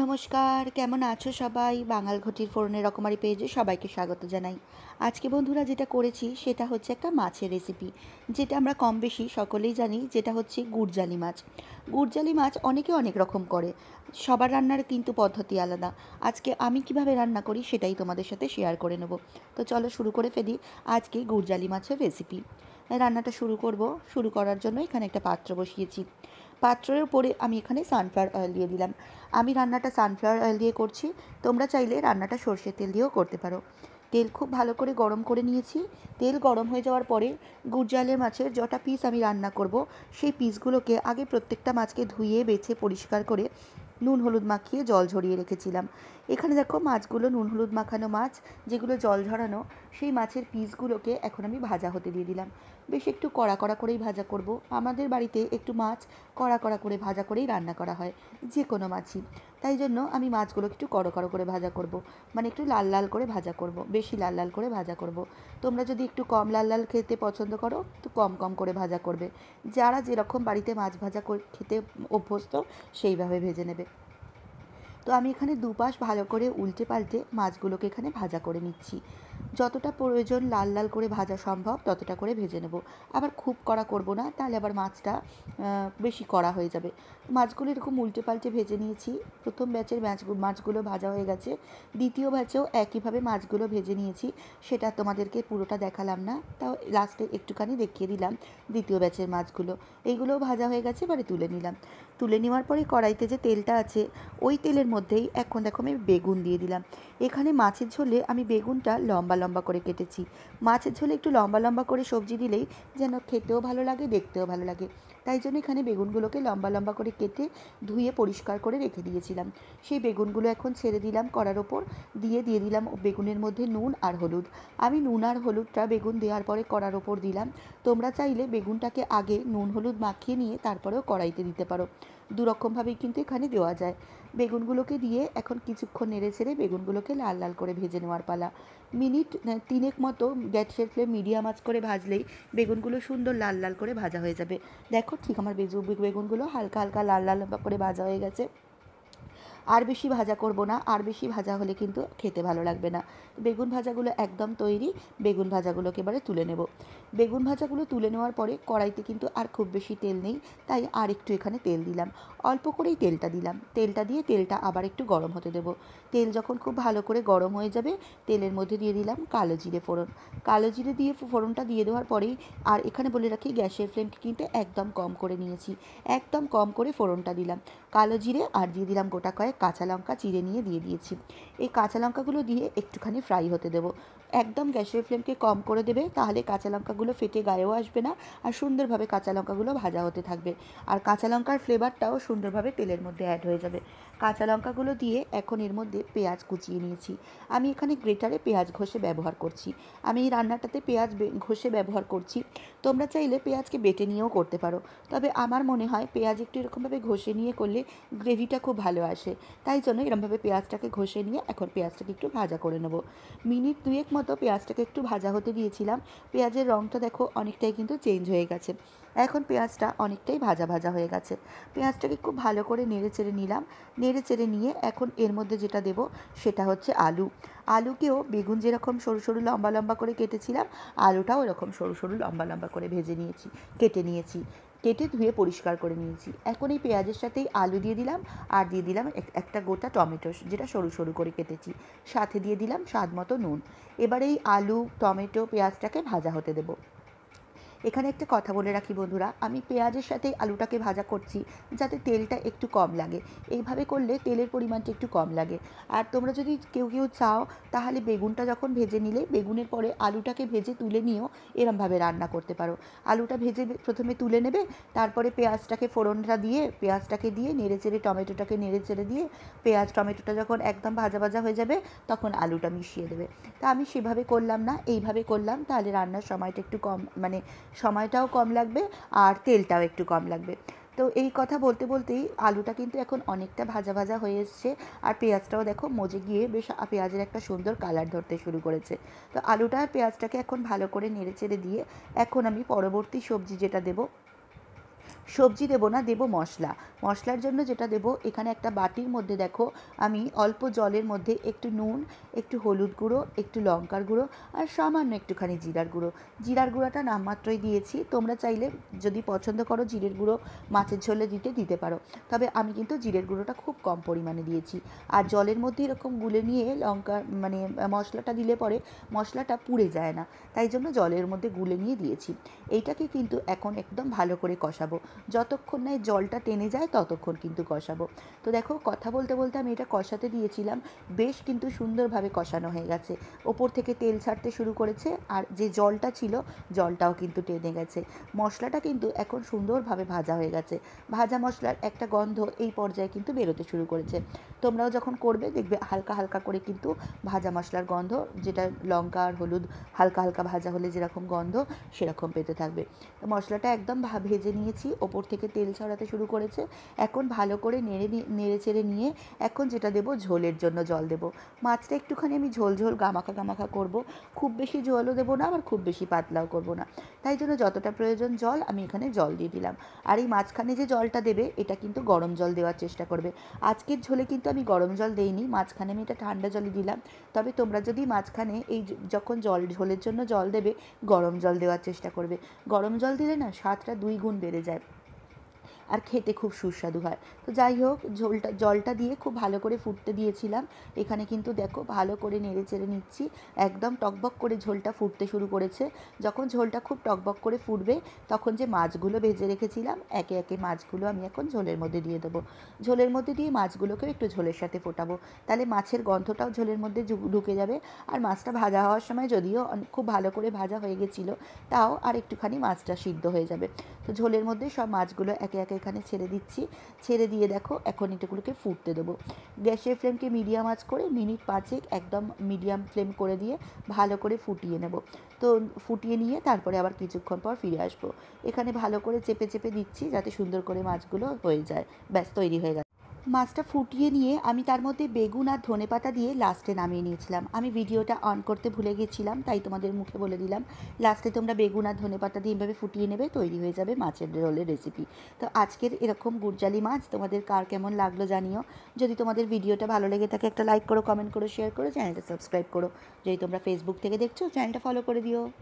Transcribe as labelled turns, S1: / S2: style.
S1: নমস্কার কেমন আছো সবাই বাঙাল ঘটির ফোরনের রকমারি পেজে সবাইকে স্বাগত জানাই আজকে বন্ধুরা যেটা করেছি সেটা হচ্ছে একটা মাছের রেসিপি যেটা আমরা কম বেশি সকলেই জানি যেটা হচ্ছে গুড়জালি মাছ গুড়জালি মাছ অনেকে অনেক রকম করে সবার রান্নার কিন্তু পদ্ধতি আলাদা আজকে আমি কিভাবে রান্না করি সেটাই তোমাদের সাথে শেয়ার করে নেব তো চলো শুরু করে ফেলি আজকে গুড়জালি মাছের রেসিপি রান্নাটা শুরু করব শুরু করার জন্য এখানে একটা পাত্র বসিয়েছি পাত্রের উপরে আমি এখানে সানফ্লাওয়ার অয়েল দিয়ে দিলাম আমি রান্নাটা সানফ্লাওয়ার অয়েল দিয়ে করছি তোমরা চাইলে রান্নাটা সর্ষের তেল দিয়েও করতে পারো তেল খুব ভালো করে গরম করে নিয়েছি তেল গরম হয়ে যাওয়ার পরে গুরজালের মাছের যটা পিস আমি রান্না করব সেই পিসগুলোকে আগে প্রত্যেকটা মাছকে ধুয়ে বেছে পরিষ্কার করে নুন হলুদ মাখিয়ে জল ঝরিয়ে রেখেছিলাম এখানে দেখো মাছগুলো নুন হলুদ মাখানো মাছ যেগুলো জল ঝরানো সেই মাছের পিসগুলোকে এখন আমি ভাজা হতে দিয়ে দিলাম বেশ একটু কড়া কড়া করেই ভাজা করব আমাদের বাড়িতে একটু মাছ কড়া কড়া করে ভাজা করেই রান্না করা হয় যে কোনো মাছই তাই জন্য আমি মাছগুলোকে একটু কড়ো কড়ো করে ভাজা করব মানে একটু লাল লাল করে ভাজা করব বেশি লাল লাল করে ভাজা করব তোমরা যদি একটু কম লাল লাল খেতে পছন্দ করো তো কম কম করে ভাজা করবে যারা যেরকম বাড়িতে মাছ ভাজা খেতে অভ্যস্ত সেইভাবে ভেজে নেবে তো আমি এখানে দুপাশ ভালো করে উল্টে পাল্টে মাছগুলোকে এখানে ভাজা করে নিচ্ছি যতটা প্রয়োজন লাল লাল করে ভাজা সম্ভব ততটা করে ভেজে নেব আবার খুব কড়া করব না তাহলে আবার মাছটা বেশি কড়া হয়ে যাবে মাছগুলো এরকম উল্টে পাল্টে ভেজে নিয়েছি প্রথম ব্যাচের ম্যাচ মাছগুলো ভাজা হয়ে গেছে দ্বিতীয় ব্যাচেও একইভাবে মাছগুলো ভেজে নিয়েছি সেটা তোমাদেরকে পুরোটা দেখালাম না তাও লাস্টে একটুখানি দেখিয়ে দিলাম দ্বিতীয় ব্যাচের মাছগুলো এইগুলোও ভাজা হয়ে গেছে এবারে তুলে নিলাম তুলে নেওয়ার পরে কড়াইতে যে তেলটা আছে ওই তেলের মধ্যেই এখন দেখো আমি বেগুন দিয়ে দিলাম এখানে মাছের ঝোলে আমি বেগুনটা লম্বা লম্বা করে কেটেছি মাছের ঝোলে একটু লম্বা লম্বা করে সবজি দিলেই যেন খেতেও ভালো লাগে দেখতেও ভালো লাগে তাই জন্য এখানে বেগুনগুলোকে লম্বা লম্বা করে কেটে ধুয়ে পরিষ্কার করে রেখে দিয়েছিলাম সেই বেগুনগুলো এখন ছেড়ে দিলাম করার ওপর দিয়ে দিয়ে দিলাম বেগুনের মধ্যে নুন আর হলুদ আমি নুন আর হলুদটা বেগুন দেওয়ার পরে করার ওপর দিলাম তোমরা চাইলে বেগুনটাকে আগে নুন হলুদ মাখিয়ে নিয়ে তারপরেও কড়াইতে দিতে পারো দুরকমভাবেই কিন্তু এখানে দেওয়া যায় বেগুনগুলোকে দিয়ে এখন কিছুক্ষণ নেড়ে ছেড়ে বেগুনগুলোকে লাল লাল করে ভেজে নেওয়ার পালা মিনিট তিনেক মতো গ্যাসের ফ্লেম মিডিয়াম আঁচ করে ভাজলেই বেগুনগুলো সুন্দর লাল লাল করে ভাজা হয়ে যাবে দেখো ঠিক আমার বেগুনগুলো হালকা হালকা লাল লাল করে ভাজা হয়ে গেছে আর বেশি ভাজা করব না আর বেশি ভাজা হলে কিন্তু খেতে ভালো লাগবে না বেগুন ভাজাগুলো একদম তৈরি বেগুন ভাজাগুলোকে এবারে তুলে নেব বেগুন ভাজাগুলো তুলে নেওয়ার পরে কড়াইতে কিন্তু আর খুব বেশি তেল নেই তাই আর একটু এখানে তেল দিলাম অল্প করেই তেলটা দিলাম তেলটা দিয়ে তেলটা আবার একটু গরম হতে দেবো তেল যখন খুব ভালো করে গরম হয়ে যাবে তেলের মধ্যে দিয়ে দিলাম কালো জিরে ফোড়ন কালো জিরে দিয়ে ফোড়নটা দিয়ে দেওয়ার পরেই আর এখানে বলে রাখি গ্যাসের ফ্লেমকে কিন্তু একদম কম করে নিয়েছি একদম কম করে ফোড়নটা দিলাম কালো জিরে আর দিয়ে দিলাম গোটা কয়েক কাঁচা লঙ্কা চিড়ে নিয়ে দিয়ে দিয়েছি এই কাঁচা লঙ্কাগুলো দিয়ে একটুখানি ফ্রাই হতে দেবো একদম গ্যাসের ফ্লেমকে কম করে দেবে তাহলে কাঁচা লঙ্কাগুলো ফেটে গায়েও আসবে না আর সুন্দরভাবে কাঁচা লঙ্কাগুলো ভাজা হতে থাকবে আর কাঁচা লঙ্কার ফ্লেভারটাও সুন্দরভাবে তেলের মধ্যে অ্যাড হয়ে যাবে কাঁচা লঙ্কাগুলো দিয়ে এখন এর মধ্যে পেঁয়াজ কুচিয়ে নিয়েছি আমি এখানে গ্রেটারে পেঁয়াজ ঘষে ব্যবহার করছি আমি এই রান্নাটাতে পেঁয়াজ ঘষে ব্যবহার করছি তোমরা চাইলে পেঁয়াজকে বেটে নিয়েও করতে পারো তবে আমার মনে হয় পেঁয়াজ একটু এরকমভাবে ঘষে নিয়ে করলে গ্রেভিটা খুব ভালো আসে তাই জন্য এরকমভাবে পেঁয়াজটাকে ঘষে নিয়ে এখন পেঁয়াজটাকে একটু ভাজা করে নেবো মিনিট দুয়েক মতো পেঁয়াজটাকে একটু ভাজা হতে দিয়েছিলাম পেঁয়াজের রঙটা দেখো অনেকটাই কিন্তু চেঞ্জ হয়ে গেছে এখন পেঁয়াজটা অনেকটাই ভাজা ভাজা হয়ে গেছে পেঁয়াজটাকে খুব ভালো করে নেড়ে চেড়ে নিলাম নেড়ে চেড়ে নিয়ে এখন এর মধ্যে যেটা দেব সেটা হচ্ছে আলু আলুকেও বেগুন যেরকম সরু সরু লম্বা লম্বা করে কেটেছিলাম আলুটাও এরকম সরু সরু লম্বা লম্বা করে ভেজে নিয়েছি কেটে নিয়েছি কেটে ধুয়ে পরিষ্কার করে নিয়েছি এখন এই পেঁয়াজের সাথেই আলু দিয়ে দিলাম আর দিয়ে দিলাম একটা গোটা টমেটো যেটা সরু সরু করে কেটেছি সাথে দিয়ে দিলাম স্বাদ মতো নুন এবার এই আলু টমেটো পেঁয়াজটাকে ভাজা হতে দেবো এখানে একটা কথা বলে রাখি বন্ধুরা আমি পেঁয়াজের সাথে আলুটাকে ভাজা করছি যাতে তেলটা একটু কম লাগে এইভাবে করলে তেলের পরিমাণটা একটু কম লাগে আর তোমরা যদি কেউ কেউ চাও তাহলে বেগুনটা যখন ভেজে নিলে বেগুনের পরে আলুটাকে ভেজে তুলে নিয়েও এরমভাবে রান্না করতে পারো আলুটা ভেজে প্রথমে তুলে নেবে তারপরে পেঁয়াজটাকে ফোড়নটা দিয়ে পেঁয়াজটাকে দিয়ে নেড়ে চেড়ে টমেটোটাকে নেড়ে চেড়ে দিয়ে পেঁয়াজ টমেটোটা যখন একদম ভাজা ভাজা হয়ে যাবে তখন আলুটা মিশিয়ে দেবে তা আমি সেভাবে করলাম না এইভাবে করলাম তাহলে রান্নার সময়টা একটু কম মানে সময়টাও কম লাগবে আর তেলটাও একটু কম লাগবে তো এই কথা বলতে বলতেই আলুটা কিন্তু এখন অনেকটা ভাজা ভাজা হয়ে এসছে আর পেঁয়াজটাও দেখো মজে গিয়ে বেশ পেঁয়াজের একটা সুন্দর কালার ধরতে শুরু করেছে তো আলুটা আর পেঁয়াজটাকে এখন ভালো করে নেড়ে চেড়ে দিয়ে এখন আমি পরবর্তী সবজি যেটা দেবো সবজি দেবো না দেবো মশলা মশলার জন্য যেটা দেবো এখানে একটা বাটির মধ্যে দেখো আমি অল্প জলের মধ্যে একটু নুন একটু হলুদ গুঁড়ো একটু লঙ্কার গুঁড়ো আর সামান্য একটুখানি জিরার গুঁড়ো জিরার গুঁড়োটা নামমাত্রই দিয়েছি তোমরা চাইলে যদি পছন্দ করো জিরের গুঁড়ো মাছের ঝোলে দিতে দিতে পারো তবে আমি কিন্তু জিরের গুঁড়োটা খুব কম পরিমাণে দিয়েছি আর জলের মধ্যে এরকম গুলে নিয়ে লঙ্কা মানে মশলাটা দিলে পরে মশলাটা পুড়ে যায় না তাই জন্য জলের মধ্যে গুলে নিয়ে দিয়েছি এইটাকে কিন্তু এখন একদম ভালো করে কষাবো যতক্ষণ না জলটা টেনে যায় ততক্ষণ কিন্তু কষাবো তো দেখো কথা বলতে বলতে আমি এটা কষাতে দিয়েছিলাম বেশ কিন্তু সুন্দরভাবে কষানো হয়ে গেছে ওপর থেকে তেল ছাড়তে শুরু করেছে আর যে জলটা ছিল জলটাও কিন্তু টেনে গেছে মশলাটা কিন্তু এখন সুন্দরভাবে ভাজা হয়ে গেছে ভাজা মশলার একটা গন্ধ এই পর্যায়ে কিন্তু বেরোতে শুরু করেছে তোমরাও যখন করবে দেখবে হালকা হালকা করে কিন্তু ভাজা মশলার গন্ধ যেটা লঙ্কা আর হলুদ হালকা হালকা ভাজা হলে যেরকম গন্ধ সেরকম পেতে থাকবে মশলাটা একদম ভেজে নিয়েছি ওপর থেকে তেল ছড়াতে শুরু করেছে এখন ভালো করে নেড়ে নেড়ে চেড়ে নিয়ে এখন যেটা দেবো ঝোলের জন্য জল দেবো মাছটা একটুখানি আমি ঝোল ঝোল গামাখা গামাখা করব খুব বেশি ঝোলও দেবো না আবার খুব বেশি পাতলাও করব না তাই জন্য যতটা প্রয়োজন জল আমি এখানে জল দিয়ে দিলাম আর এই মাঝখানে যে জলটা দেবে এটা কিন্তু গরম জল দেওয়ার চেষ্টা করবে আজকের ঝোলে কিন্তু আমি গরম জল দেইনি মাঝখানে আমি এটা ঠান্ডা জলই দিলাম তবে তোমরা যদি মাঝখানে এই যখন জল ঝোলের জন্য জল দেবে গরম জল দেওয়ার চেষ্টা করবে গরম জল দিলে না স্বাদটা দুই গুণ বেড়ে যায় আর খেতে খুব সুস্বাদু হয় তো যাই হোক ঝোলটা জলটা দিয়ে খুব ভালো করে ফুটতে দিয়েছিলাম এখানে কিন্তু দেখো ভালো করে নেড়ে চেড়ে নিচ্ছি একদম টকবক করে ঝোলটা ফুটতে শুরু করেছে যখন ঝোলটা খুব টকবক করে ফুটবে তখন যে মাছগুলো ভেজে রেখেছিলাম একে একে মাছগুলো আমি এখন ঝোলের মধ্যে দিয়ে দেবো ঝোলের মধ্যে দিয়ে মাছগুলোকেও একটু ঝোলের সাথে ফোটাবো তাহলে মাছের গন্ধটাও ঝোলের মধ্যে ঢুকে যাবে আর মাছটা ভাজা হওয়ার সময় যদিও খুব ভালো করে ভাজা হয়ে গেছিলো তাও আর একটুখানি মাছটা সিদ্ধ হয়ে যাবে তো ঝোলের মধ্যে সব মাছগুলো একে একে একে এখানে ছেড়ে দিচ্ছি ছেড়ে দিয়ে দেখো এখন এটাগুলোকে ফুটতে দেবো গ্যাসের ফ্লেমকে মিডিয়াম আজ করে মিনিট পাঁচেক একদম মিডিয়াম ফ্লেম করে দিয়ে ভালো করে ফুটিয়ে নেব তো ফুটিয়ে নিয়ে তারপরে আবার কিছুক্ষণ পর ফিরে আসবো এখানে ভালো করে চেপে চেপে দিচ্ছি যাতে সুন্দর করে মাছগুলো হয়ে যায় ব্যাস তৈরি হয়ে গেছে মাছটা ফুটিয়ে নিয়ে আমি তার মধ্যে বেগুন আর ধনে পাতা দিয়ে লাস্টে নামিয়ে নিয়েছিলাম আমি ভিডিওটা অন করতে ভুলে গেছিলাম তাই তোমাদের মুখে বলে দিলাম লাস্টে তোমরা বেগুন আর ধনে পাতা দিয়ে এভাবে ফুটিয়ে নেবে তৈরি হয়ে যাবে মাছের রোলের রেসিপি তো আজকের এরকম গুরজালি মাছ তোমাদের কার কেমন লাগলো জানিও যদি তোমাদের ভিডিওটা ভালো লেগে থাকে একটা লাইক করো কমেন্ট করো শেয়ার করো চ্যানেলটা সাবস্ক্রাইব করো যদি তোমরা ফেসবুক থেকে দেখছো চ্যানেলটা ফলো করে দিও